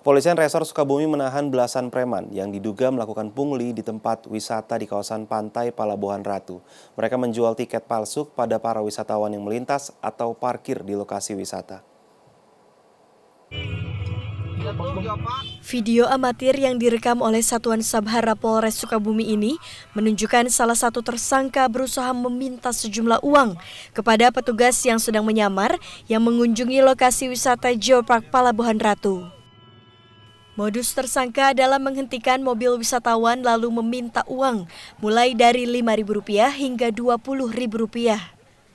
Kepolisian Resor Sukabumi menahan belasan preman yang diduga melakukan pungli di tempat wisata di kawasan pantai Palabuhan Ratu. Mereka menjual tiket palsu pada para wisatawan yang melintas atau parkir di lokasi wisata. Video amatir yang direkam oleh Satuan Sabhara Polres Sukabumi ini menunjukkan salah satu tersangka berusaha meminta sejumlah uang kepada petugas yang sedang menyamar yang mengunjungi lokasi wisata Geopark Palabuhan Ratu. Modus tersangka dalam menghentikan mobil wisatawan lalu meminta uang, mulai dari Rp5.000 hingga Rp20.000.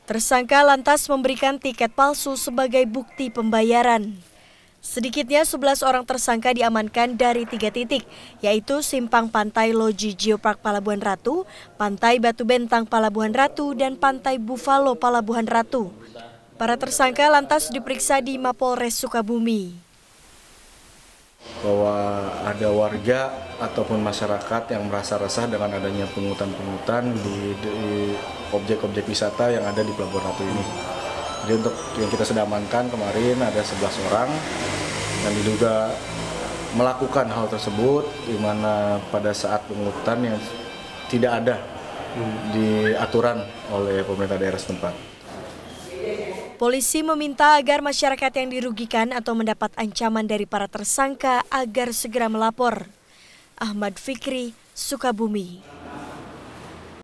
Tersangka lantas memberikan tiket palsu sebagai bukti pembayaran. Sedikitnya 11 orang tersangka diamankan dari tiga titik, yaitu Simpang Pantai Loji Geopark Palabuhan Ratu, Pantai Batu Bentang Palabuhan Ratu, dan Pantai Buffalo Palabuhan Ratu. Para tersangka lantas diperiksa di Mapolres Sukabumi bahwa ada warga ataupun masyarakat yang merasa resah dengan adanya pungutan-pungutan di, objek-objek wisata yang ada di Pelabuhan Ratu ini. Jadi untuk yang kita sedamankan kemarin ada 11 orang yang diduga melakukan hal tersebut di mana pada saat pungutan yang tidak ada hmm. di aturan oleh pemerintah daerah setempat. Polisi meminta agar masyarakat yang dirugikan atau mendapat ancaman dari para tersangka agar segera melapor. Ahmad Fikri, Sukabumi.